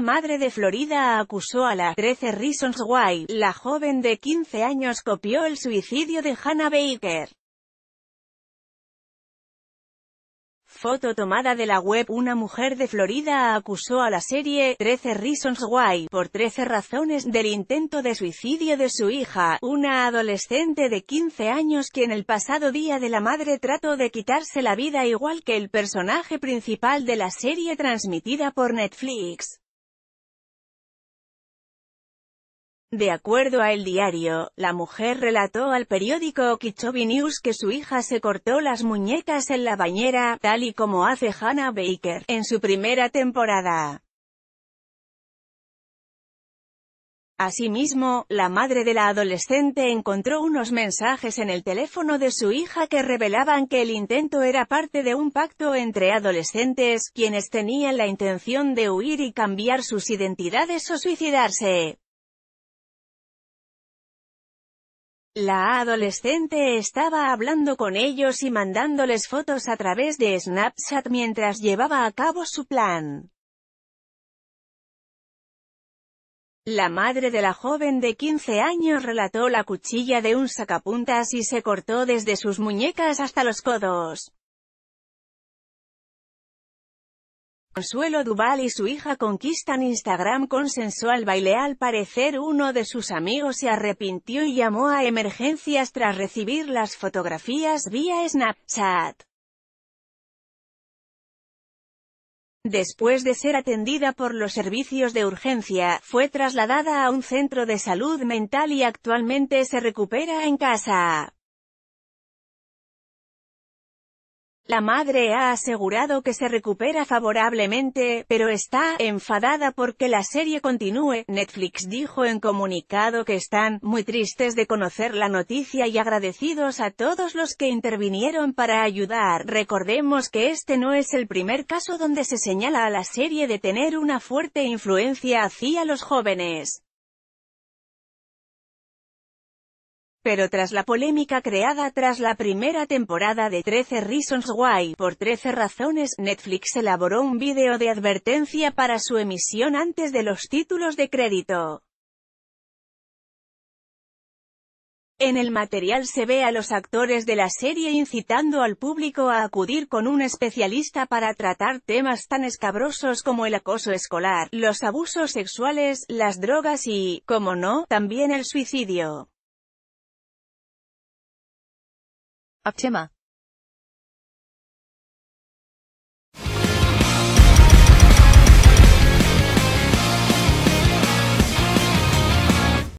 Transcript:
madre de Florida acusó a la 13 Reasons Why, la joven de 15 años copió el suicidio de Hannah Baker. Foto tomada de la web Una mujer de Florida acusó a la serie 13 Reasons Why por 13 razones del intento de suicidio de su hija, una adolescente de 15 años que en el pasado día de la madre trató de quitarse la vida igual que el personaje principal de la serie transmitida por Netflix. De acuerdo a el diario, la mujer relató al periódico Kichobi News que su hija se cortó las muñecas en la bañera, tal y como hace Hannah Baker, en su primera temporada. Asimismo, la madre de la adolescente encontró unos mensajes en el teléfono de su hija que revelaban que el intento era parte de un pacto entre adolescentes, quienes tenían la intención de huir y cambiar sus identidades o suicidarse. La adolescente estaba hablando con ellos y mandándoles fotos a través de Snapchat mientras llevaba a cabo su plan. La madre de la joven de 15 años relató la cuchilla de un sacapuntas y se cortó desde sus muñecas hasta los codos. Consuelo Duval y su hija conquistan Instagram con sensual baile al parecer uno de sus amigos se arrepintió y llamó a emergencias tras recibir las fotografías vía Snapchat. Después de ser atendida por los servicios de urgencia, fue trasladada a un centro de salud mental y actualmente se recupera en casa. La madre ha asegurado que se recupera favorablemente, pero está enfadada porque la serie continúe. Netflix dijo en comunicado que están muy tristes de conocer la noticia y agradecidos a todos los que intervinieron para ayudar. Recordemos que este no es el primer caso donde se señala a la serie de tener una fuerte influencia hacia los jóvenes. pero tras la polémica creada tras la primera temporada de 13 Reasons Why, por 13 razones, Netflix elaboró un vídeo de advertencia para su emisión antes de los títulos de crédito. En el material se ve a los actores de la serie incitando al público a acudir con un especialista para tratar temas tan escabrosos como el acoso escolar, los abusos sexuales, las drogas y, como no, también el suicidio. Optima